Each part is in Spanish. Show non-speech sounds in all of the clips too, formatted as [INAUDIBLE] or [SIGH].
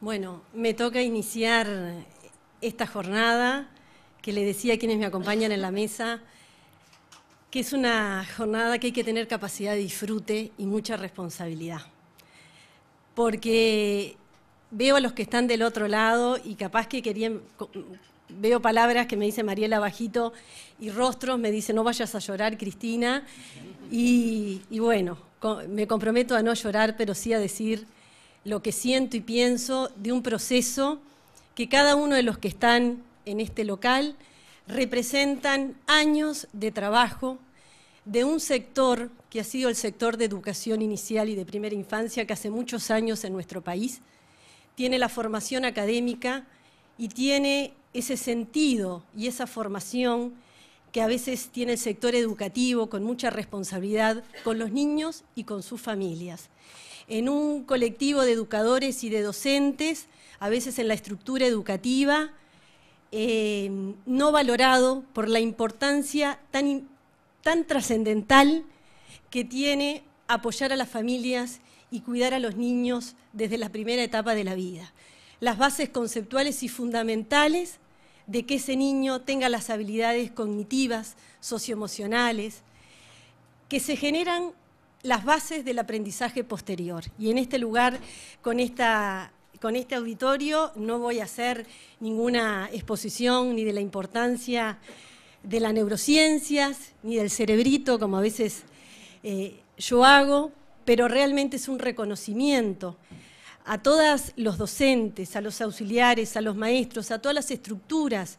Bueno, me toca iniciar esta jornada que le decía a quienes me acompañan en la mesa, que es una jornada que hay que tener capacidad de disfrute y mucha responsabilidad. Porque veo a los que están del otro lado y capaz que querían, veo palabras que me dice Mariela bajito y rostros, me dice no vayas a llorar Cristina. Y, y bueno, me comprometo a no llorar, pero sí a decir lo que siento y pienso de un proceso que cada uno de los que están en este local representan años de trabajo de un sector que ha sido el sector de educación inicial y de primera infancia que hace muchos años en nuestro país tiene la formación académica y tiene ese sentido y esa formación que a veces tiene el sector educativo con mucha responsabilidad con los niños y con sus familias en un colectivo de educadores y de docentes, a veces en la estructura educativa, eh, no valorado por la importancia tan, tan trascendental que tiene apoyar a las familias y cuidar a los niños desde la primera etapa de la vida. Las bases conceptuales y fundamentales de que ese niño tenga las habilidades cognitivas, socioemocionales, que se generan las bases del aprendizaje posterior. Y en este lugar, con esta con este auditorio no voy a hacer ninguna exposición ni de la importancia de las neurociencias, ni del cerebrito, como a veces eh, yo hago, pero realmente es un reconocimiento a todos los docentes, a los auxiliares, a los maestros, a todas las estructuras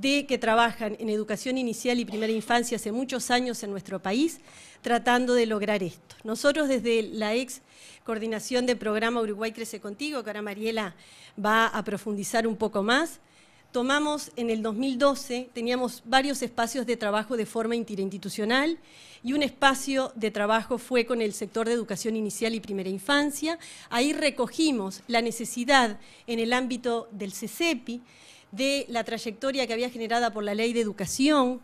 de que trabajan en educación inicial y primera infancia hace muchos años en nuestro país, tratando de lograr esto. Nosotros desde la ex coordinación del programa Uruguay Crece Contigo, que ahora Mariela va a profundizar un poco más, tomamos en el 2012, teníamos varios espacios de trabajo de forma interinstitucional y un espacio de trabajo fue con el sector de educación inicial y primera infancia. Ahí recogimos la necesidad en el ámbito del CESEPI de la trayectoria que había generada por la ley de educación,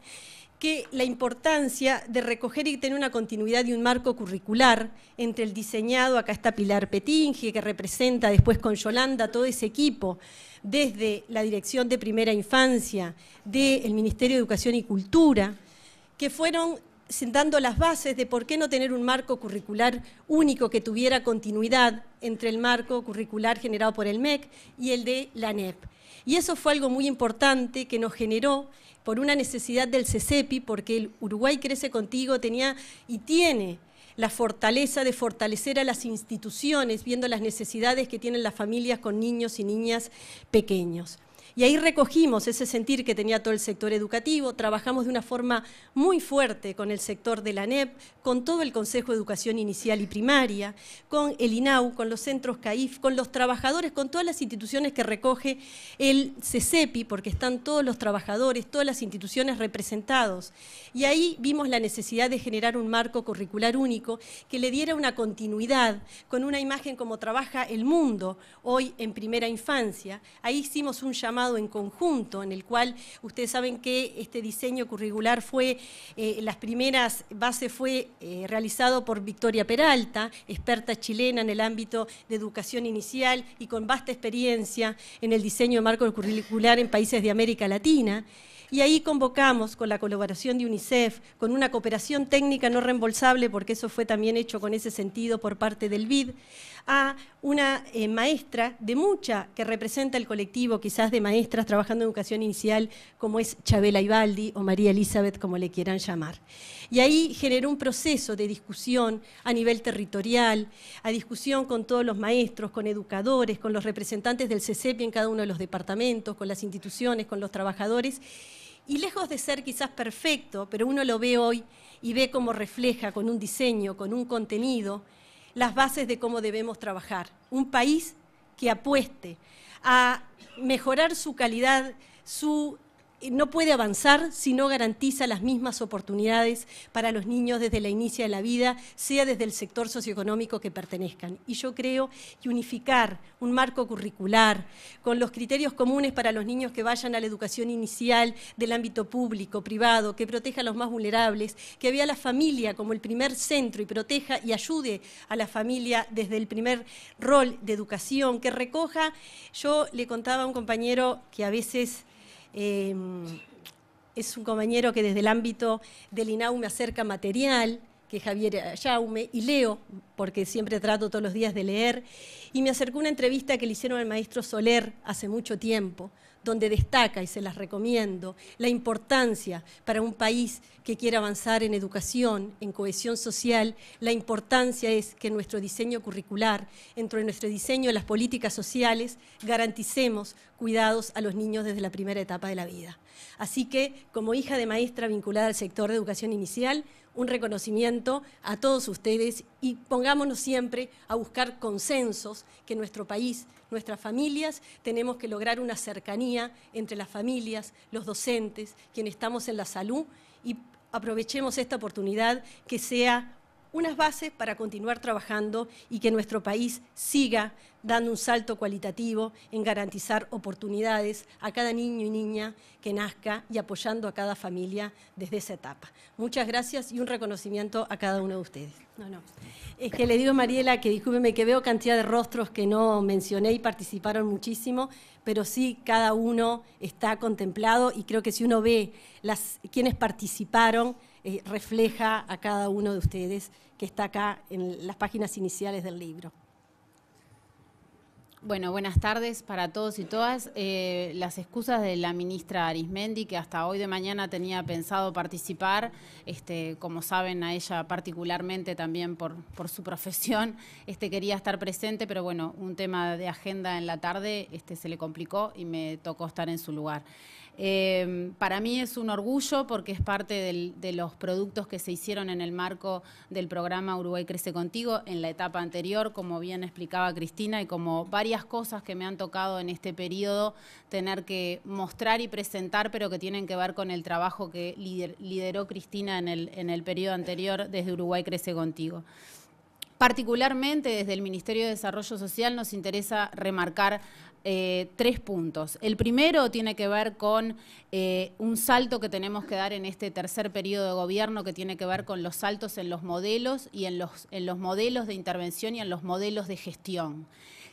que la importancia de recoger y tener una continuidad y un marco curricular entre el diseñado, acá está Pilar Petinge, que representa después con Yolanda todo ese equipo, desde la Dirección de Primera Infancia, del Ministerio de Educación y Cultura, que fueron sentando las bases de por qué no tener un marco curricular único que tuviera continuidad entre el marco curricular generado por el MEC y el de la NEP. Y eso fue algo muy importante que nos generó por una necesidad del CECEPI, porque el Uruguay Crece Contigo tenía y tiene la fortaleza de fortalecer a las instituciones, viendo las necesidades que tienen las familias con niños y niñas pequeños. Y ahí recogimos ese sentir que tenía todo el sector educativo, trabajamos de una forma muy fuerte con el sector de la NEP, con todo el Consejo de Educación Inicial y Primaria, con el INAU, con los centros CAIF, con los trabajadores, con todas las instituciones que recoge el CESEPI, porque están todos los trabajadores, todas las instituciones representados. Y ahí vimos la necesidad de generar un marco curricular único que le diera una continuidad con una imagen como trabaja el mundo hoy en primera infancia. Ahí hicimos un llamado en conjunto, en el cual ustedes saben que este diseño curricular fue, eh, las primeras bases fue eh, realizado por Victoria Peralta, experta chilena en el ámbito de educación inicial y con vasta experiencia en el diseño de marco curricular en países de América Latina. Y ahí convocamos con la colaboración de UNICEF, con una cooperación técnica no reembolsable, porque eso fue también hecho con ese sentido por parte del BID, a una eh, maestra de mucha que representa el colectivo quizás de maestras trabajando en educación inicial como es Chabela Ibaldi o María Elizabeth como le quieran llamar. Y ahí generó un proceso de discusión a nivel territorial, a discusión con todos los maestros, con educadores, con los representantes del CCP en cada uno de los departamentos, con las instituciones, con los trabajadores. Y lejos de ser quizás perfecto, pero uno lo ve hoy y ve cómo refleja con un diseño, con un contenido, las bases de cómo debemos trabajar. Un país que apueste a mejorar su calidad, su no puede avanzar si no garantiza las mismas oportunidades para los niños desde la inicia de la vida, sea desde el sector socioeconómico que pertenezcan. Y yo creo que unificar un marco curricular con los criterios comunes para los niños que vayan a la educación inicial del ámbito público, privado, que proteja a los más vulnerables, que vea a la familia como el primer centro y proteja y ayude a la familia desde el primer rol de educación, que recoja, yo le contaba a un compañero que a veces Em, es un compañero que desde el ámbito del INAU me acerca material, que es Javier Jaume, y leo, porque siempre trato todos los días de leer, y me acercó una entrevista que le hicieron al maestro Soler hace mucho tiempo donde destaca, y se las recomiendo, la importancia para un país que quiere avanzar en educación, en cohesión social, la importancia es que nuestro diseño curricular, entre de nuestro diseño de las políticas sociales, garanticemos cuidados a los niños desde la primera etapa de la vida. Así que, como hija de maestra vinculada al sector de educación inicial, un reconocimiento a todos ustedes y pongámonos siempre a buscar consensos que nuestro país, nuestras familias, tenemos que lograr una cercanía entre las familias, los docentes, quienes estamos en la salud y aprovechemos esta oportunidad que sea unas bases para continuar trabajando y que nuestro país siga dando un salto cualitativo en garantizar oportunidades a cada niño y niña que nazca y apoyando a cada familia desde esa etapa. Muchas gracias y un reconocimiento a cada uno de ustedes. No, no. Es que le digo, Mariela, que discúlpeme que veo cantidad de rostros que no mencioné y participaron muchísimo, pero sí cada uno está contemplado y creo que si uno ve las, quienes participaron, eh, refleja a cada uno de ustedes que está acá en las páginas iniciales del libro. Bueno, buenas tardes para todos y todas. Eh, las excusas de la ministra Arismendi, que hasta hoy de mañana tenía pensado participar, este, como saben a ella particularmente también por, su profesión, este, quería estar presente, pero bueno, un tema de agenda en la tarde este, se le complicó y me tocó estar en su lugar. Em, para mí es un orgullo porque es parte de los productos que se hicieron en el marco del programa Uruguay Crece Contigo en la etapa anterior, como bien explicaba Cristina, y como varias cosas que me han tocado en este periodo tener que mostrar y presentar, pero que tienen que ver con el trabajo que lideró Cristina en el, en el periodo anterior desde Uruguay Crece Contigo. Particularmente desde el Ministerio de Desarrollo Social nos interesa remarcar eh, tres puntos. El primero tiene que ver con eh, un salto que tenemos que dar en este tercer periodo de gobierno que tiene que ver con los saltos en los modelos y en los modelos de intervención y en los modelos de gestión.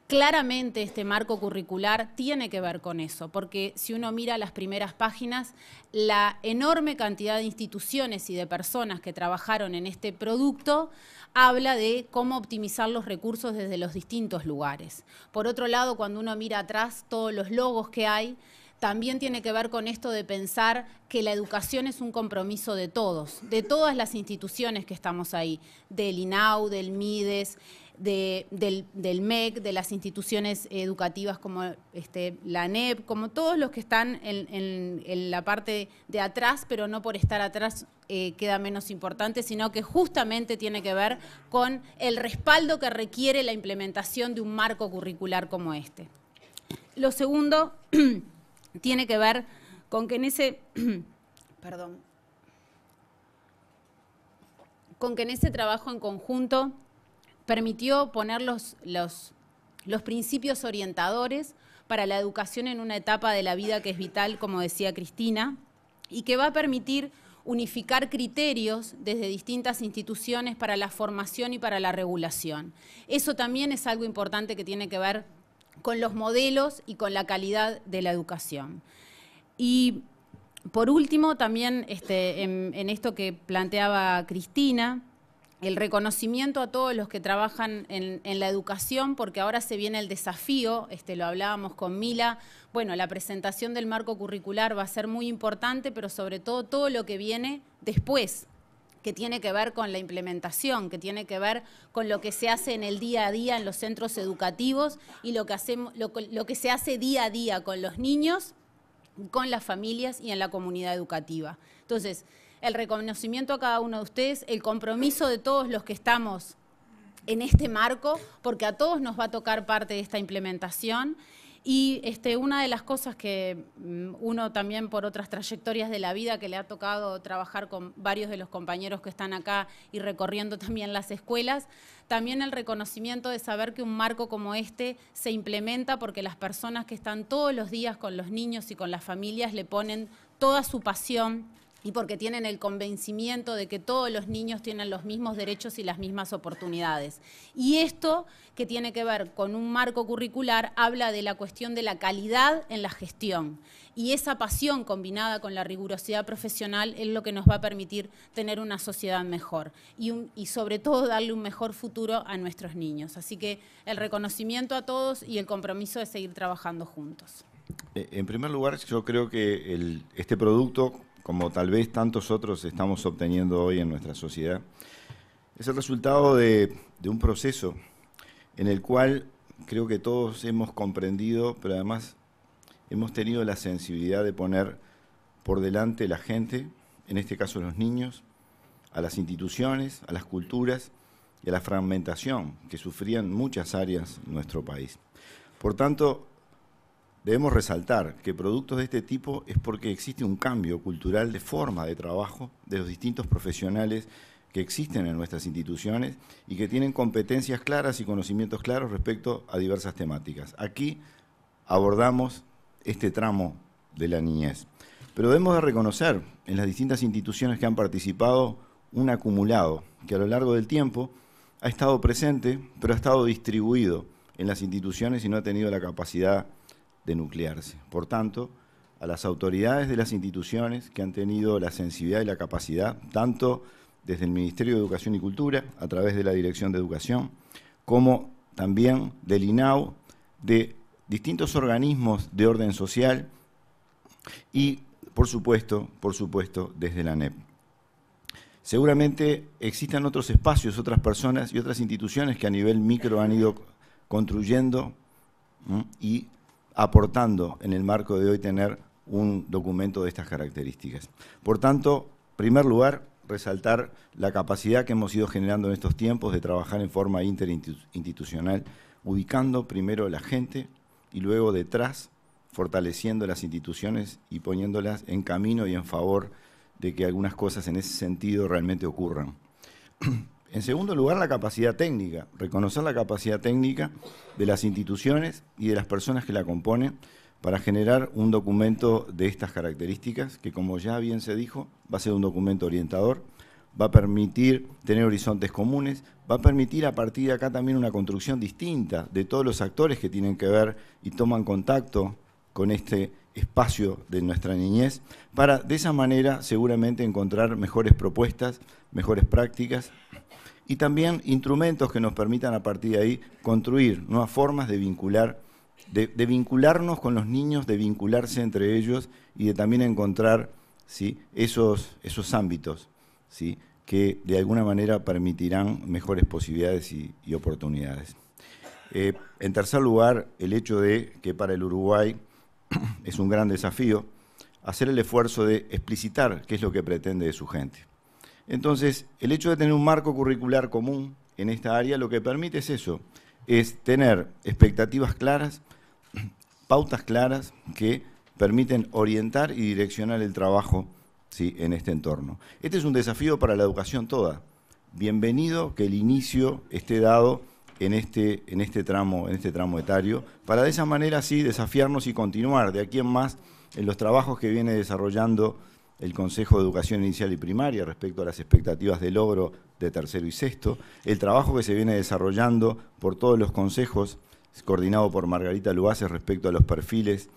Claramente este marco curricular tiene que ver con eso, porque si uno mira las primeras páginas, la enorme cantidad de instituciones y de personas que trabajaron en este producto habla de cómo optimizar los recursos desde los distintos lugares. Por otro lado, cuando uno mira atrás todos los logos que hay, también tiene que ver con esto de pensar que la educación es un compromiso de todos, de todas las instituciones que estamos ahí, del INAU, del MIDES, del, MEC, de las instituciones educativas como este, la NEP, como todos los que están en, la parte de atrás, pero no por estar atrás eh, queda menos importante, sino que justamente tiene que ver con el respaldo que requiere la implementación de un marco curricular como este. Lo segundo [CLEARS THROAT] tiene que ver con que en ese... [CLEARS THROAT] perdón. Con que en ese trabajo en conjunto permitió poner los, principios orientadores para la educación en una etapa de la vida que es vital, como decía Cristina, y que va a permitir unificar criterios desde distintas instituciones para la formación y para la regulación. Eso también es algo importante que tiene que ver con los modelos y con la calidad de la educación. Y por último, también este, en esto que planteaba Cristina, el reconocimiento a todos los que trabajan en, la educación, porque ahora se viene el desafío, este, lo hablábamos con Mila, bueno, la presentación del marco curricular va a ser muy importante, pero sobre todo todo lo que viene después, que tiene que ver con la implementación, que tiene que ver con lo que se hace en el día a día en los centros educativos y lo que, hacemos, lo que se hace día a día con los niños, con las familias y en la comunidad educativa. Entonces, el reconocimiento a cada uno de ustedes, el compromiso de todos los que estamos en este marco, porque a todos nos va a tocar parte de esta implementación. Y este, una de las cosas que mm, uno también por otras trayectorias de la vida que le ha tocado trabajar con varios de los compañeros que están acá y recorriendo también las escuelas, también el reconocimiento de saber que un marco como este se implementa porque las personas que están todos los días con los niños y con las familias le ponen toda su pasión, y porque tienen el convencimiento de que todos los niños tienen los mismos derechos y las mismas oportunidades. Y esto, que tiene que ver con un marco curricular, habla de la cuestión de la calidad en la gestión. Y esa pasión combinada con la rigurosidad profesional es lo que nos va a permitir tener una sociedad mejor y, sobre todo darle un mejor futuro a nuestros niños. Así que el reconocimiento a todos y el compromiso de seguir trabajando juntos. Eh, en primer lugar, yo creo que este producto como tal vez tantos otros estamos obteniendo hoy en nuestra sociedad, es el resultado de, un proceso en el cual creo que todos hemos comprendido, pero además hemos tenido la sensibilidad de poner por delante la gente, en este caso los niños, a las instituciones, a las culturas y a la fragmentación que sufrían muchas áreas en nuestro país. Por tanto, Debemos resaltar que productos de este tipo es porque existe un cambio cultural de forma de trabajo de los distintos profesionales que existen en nuestras instituciones y que tienen competencias claras y conocimientos claros respecto a diversas temáticas. Aquí abordamos este tramo de la niñez. Pero debemos de reconocer en las distintas instituciones que han participado un acumulado que a lo largo del tiempo ha estado presente, pero ha estado distribuido en las instituciones y no ha tenido la capacidad de de nuclearse. Por tanto, a las autoridades de las instituciones que han tenido la sensibilidad y la capacidad, tanto desde el Ministerio de Educación y Cultura, a través de la Dirección de Educación, como también del INAU, de distintos organismos de orden social y, por supuesto, por supuesto, desde la ANEP. Seguramente existan otros espacios, otras personas y otras instituciones que a nivel micro han ido construyendo y aportando en el marco de hoy tener un documento de estas características. Por tanto, en primer lugar, resaltar la capacidad que hemos ido generando en estos tiempos de trabajar en forma interinstitucional, ubicando primero la gente y luego detrás fortaleciendo las instituciones y poniéndolas en camino y en favor de que algunas cosas en ese sentido realmente ocurran. [CLEARS THROAT] En segundo lugar, la capacidad técnica, reconocer la capacidad técnica de las instituciones y de las personas que la componen para generar un documento de estas características, que como ya bien se dijo, va a ser un documento orientador, va a permitir tener horizontes comunes, va a permitir a partir de acá también una construcción distinta de todos los actores que tienen que ver y toman contacto con este espacio de nuestra niñez, para de esa manera seguramente encontrar mejores propuestas, mejores prácticas y también instrumentos que nos permitan a partir de ahí construir nuevas formas de vincular, de, vincularnos con los niños, de vincularse entre ellos y de también encontrar ¿sí? esos, esos ámbitos ¿sí? que de alguna manera permitirán mejores posibilidades y, oportunidades. Eh, en tercer lugar, el hecho de que para el Uruguay [CLEARS THROAT] es un gran desafío hacer el esfuerzo de explicitar qué es lo que pretende de su gente. Entonces, el hecho de tener un marco curricular común en esta área lo que permite es eso, es tener expectativas claras, [CLEARS THROAT] pautas claras que permiten orientar y direccionar el trabajo en este entorno. Este es un desafío para la educación toda. Bienvenido que el inicio esté dado en este, en este, tramo, en este tramo etario, para de esa manera sí desafiarnos y continuar de aquí en más en los trabajos que viene desarrollando el Consejo de Educación Inicial y Primaria respecto a las expectativas de logro de tercero y sexto, el trabajo que se viene desarrollando por todos los consejos, coordinado por Margarita Luaces respecto a los perfiles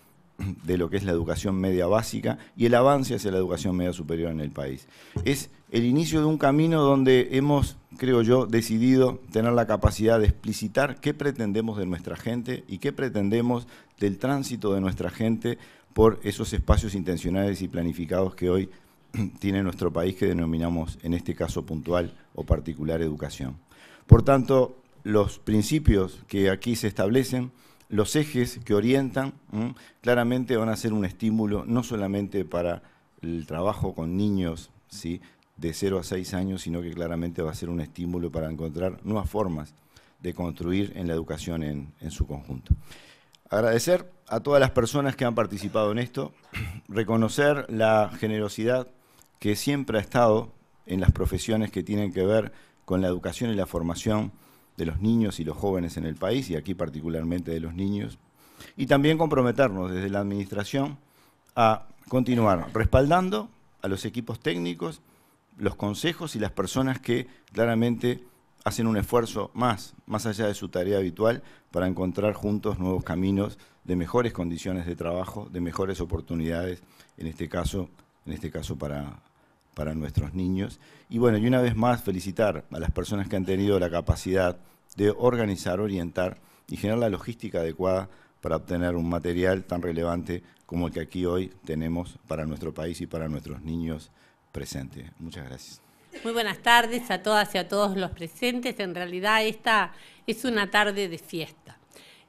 de lo que es la educación media básica y el avance hacia la educación media superior en el país. Es el inicio de un camino donde hemos, creo yo, decidido tener la capacidad de explicitar qué pretendemos de nuestra gente y qué pretendemos del tránsito de nuestra gente por esos espacios intencionales y planificados que hoy [CLEARS THROAT] tiene nuestro país que denominamos, en este caso puntual o particular, educación. Por tanto, los principios que aquí se establecen, los ejes que orientan, claramente van a ser un estímulo no solamente para el trabajo con niños de 0 a 6 años, sino que claramente va a ser un estímulo para encontrar nuevas formas de construir en la educación en su conjunto. Agradecer a todas las personas que han participado en esto, [CLEARS THROAT] reconocer la generosidad que siempre ha estado en las profesiones que tienen que ver con la educación y la formación de los niños y los jóvenes en el país, y aquí particularmente de los niños, y también comprometernos desde la Administración a continuar respaldando a los equipos técnicos, los consejos y las personas que claramente hacen un esfuerzo más, más allá de su tarea habitual, para encontrar juntos nuevos caminos de mejores condiciones de trabajo, de mejores oportunidades, en este caso, en este caso para, para nuestros niños. Y bueno, y una vez más felicitar a las personas que han tenido la capacidad de organizar, orientar y generar la logística adecuada para obtener un material tan relevante como el que aquí hoy tenemos para nuestro país y para nuestros niños presentes. Muchas gracias. Muy buenas tardes a todas y a todos los presentes. En realidad esta es una tarde de fiesta.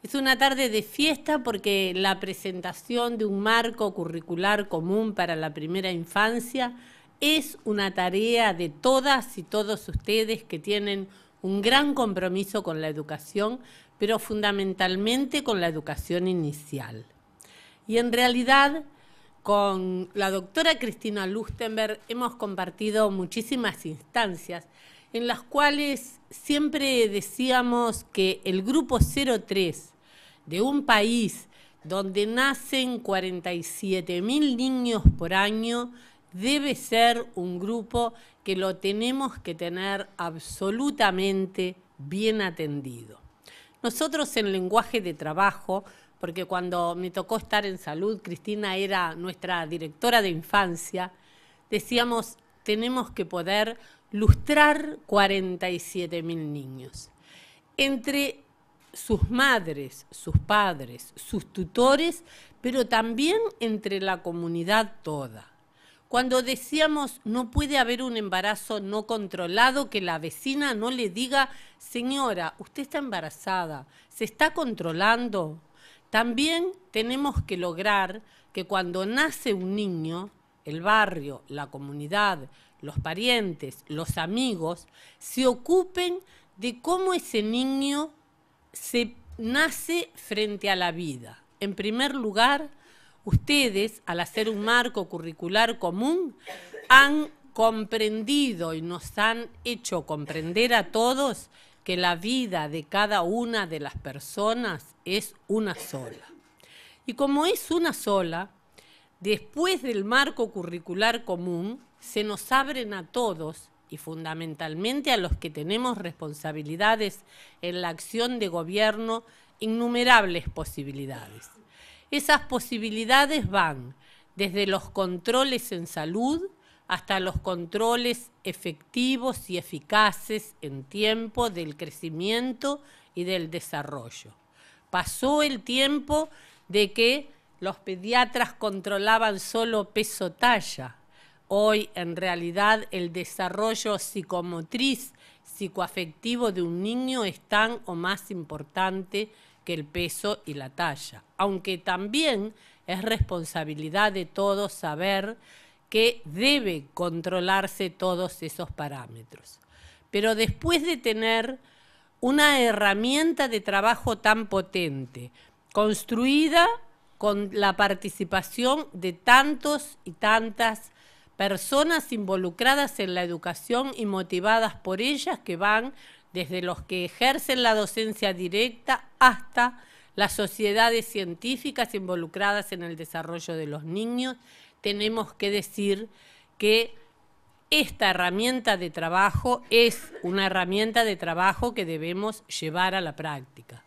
Es una tarde de fiesta porque la presentación de un marco curricular común para la primera infancia es una tarea de todas y todos ustedes que tienen un gran compromiso con la educación, pero fundamentalmente con la educación inicial. Y en realidad con la doctora Cristina Lustenberg hemos compartido muchísimas instancias en las cuales siempre decíamos que el grupo 03 de un país donde nacen 47.000 niños por año debe ser un grupo que lo tenemos que tener absolutamente bien atendido. Nosotros en lenguaje de trabajo porque cuando me tocó estar en salud, Cristina era nuestra directora de infancia, decíamos, tenemos que poder lustrar 47.000 mil niños. Entre sus madres, sus padres, sus tutores, pero también entre la comunidad toda. Cuando decíamos no puede haber un embarazo no controlado, que la vecina no le diga, señora, usted está embarazada, se está controlando, también tenemos que lograr que cuando nace un niño, el barrio, la comunidad, los parientes, los amigos, se ocupen de cómo ese niño se nace frente a la vida. En primer lugar, ustedes, al hacer un marco curricular común, han comprendido y nos han hecho comprender a todos que la vida de cada una de las personas es una sola. Y como es una sola, después del marco curricular común, se nos abren a todos y fundamentalmente a los que tenemos responsabilidades en la acción de gobierno innumerables posibilidades. Esas posibilidades van desde los controles en salud, hasta los controles efectivos y eficaces en tiempo del crecimiento y del desarrollo. Pasó el tiempo de que los pediatras controlaban solo peso-talla. Hoy, en realidad, el desarrollo psicomotriz, psicoafectivo de un niño es tan o más importante que el peso y la talla. Aunque también es responsabilidad de todos saber que debe controlarse todos esos parámetros. Pero después de tener una herramienta de trabajo tan potente, construida con la participación de tantos y tantas personas involucradas en la educación y motivadas por ellas que van desde los que ejercen la docencia directa hasta las sociedades científicas involucradas en el desarrollo de los niños tenemos que decir que esta herramienta de trabajo es una herramienta de trabajo que debemos llevar a la práctica.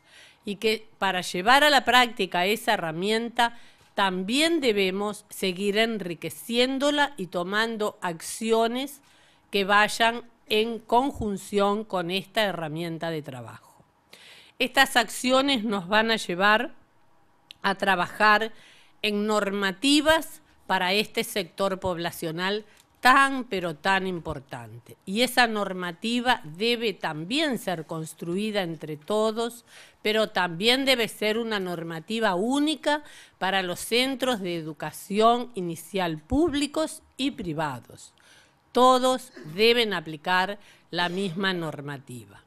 Y que para llevar a la práctica esa herramienta también debemos seguir enriqueciéndola y tomando acciones que vayan en conjunción con esta herramienta de trabajo. Estas acciones nos van a llevar a trabajar en normativas para este sector poblacional tan pero tan importante. Y esa normativa debe también ser construida entre todos, pero también debe ser una normativa única para los centros de educación inicial públicos y privados. Todos deben aplicar la misma normativa.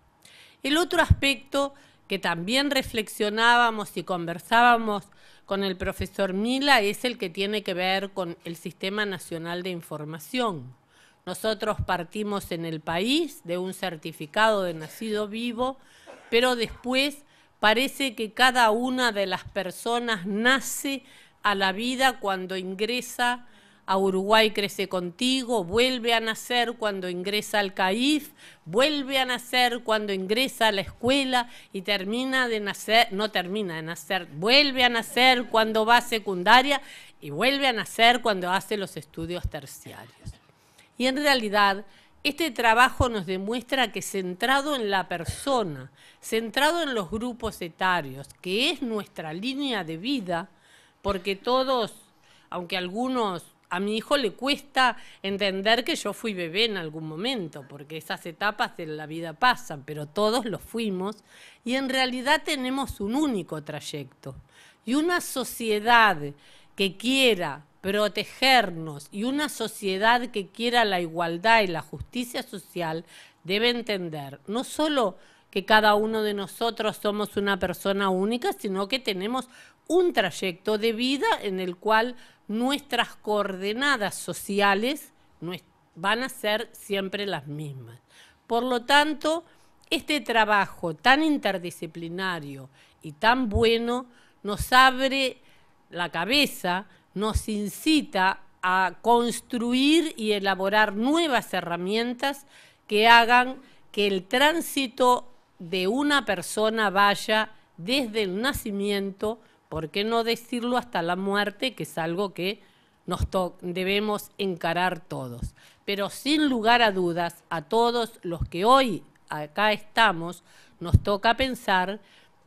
El otro aspecto que también reflexionábamos y conversábamos con el profesor Mila es el que tiene que ver con el Sistema Nacional de Información. Nosotros partimos en el país de un certificado de nacido vivo, pero después parece que cada una de las personas nace a la vida cuando ingresa a Uruguay crece contigo, vuelve a nacer cuando ingresa al CAIF, vuelve a nacer cuando ingresa a la escuela y termina de nacer, no termina de nacer, vuelve a nacer cuando va a secundaria y vuelve a nacer cuando hace los estudios terciarios. Y en realidad, este trabajo nos demuestra que centrado en la persona, centrado en los grupos etarios, que es nuestra línea de vida, porque todos, aunque algunos a mi hijo le cuesta entender que yo fui bebé en algún momento, porque esas etapas de la vida pasan, pero todos los fuimos y en realidad tenemos un único trayecto. Y una sociedad que quiera protegernos y una sociedad que quiera la igualdad y la justicia social debe entender no solo que cada uno de nosotros somos una persona única, sino que tenemos un trayecto de vida en el cual nuestras coordenadas sociales van a ser siempre las mismas. Por lo tanto, este trabajo tan interdisciplinario y tan bueno nos abre la cabeza, nos incita a construir y elaborar nuevas herramientas que hagan que el tránsito de una persona vaya desde el nacimiento, ¿por qué no decirlo hasta la muerte, que es algo que nos debemos encarar todos? Pero sin lugar a dudas, a todos los que hoy acá estamos, nos toca pensar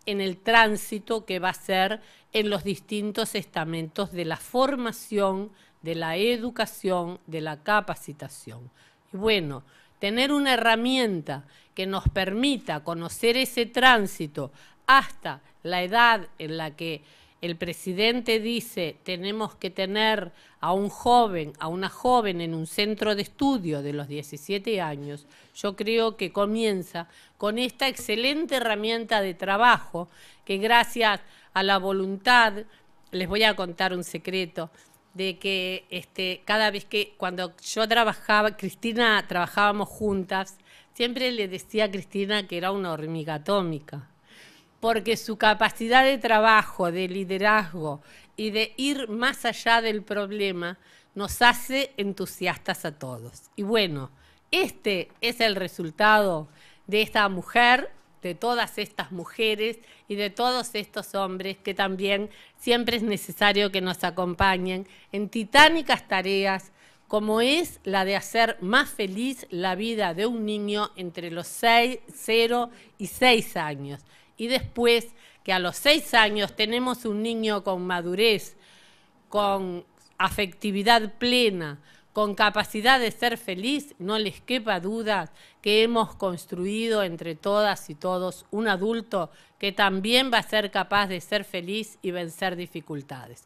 en el tránsito que va a ser en los distintos estamentos de la formación, de la educación, de la capacitación. Y bueno, tener una herramienta que nos permita conocer ese tránsito hasta la edad en la que el presidente dice tenemos que tener a un joven, a una joven en un centro de estudio de los 17 años, yo creo que comienza con esta excelente herramienta de trabajo que gracias a la voluntad, les voy a contar un secreto, de que este, cada vez que cuando yo trabajaba, Cristina trabajábamos juntas, siempre le decía a Cristina que era una hormiga atómica, porque su capacidad de trabajo, de liderazgo y de ir más allá del problema nos hace entusiastas a todos. Y bueno, este es el resultado de esta mujer de todas estas mujeres y de todos estos hombres que también siempre es necesario que nos acompañen en titánicas tareas como es la de hacer más feliz la vida de un niño entre los 6, 0 y 6 años. Y después que a los 6 años tenemos un niño con madurez, con afectividad plena, con capacidad de ser feliz, no les quepa duda que hemos construido entre todas y todos un adulto que también va a ser capaz de ser feliz y vencer dificultades.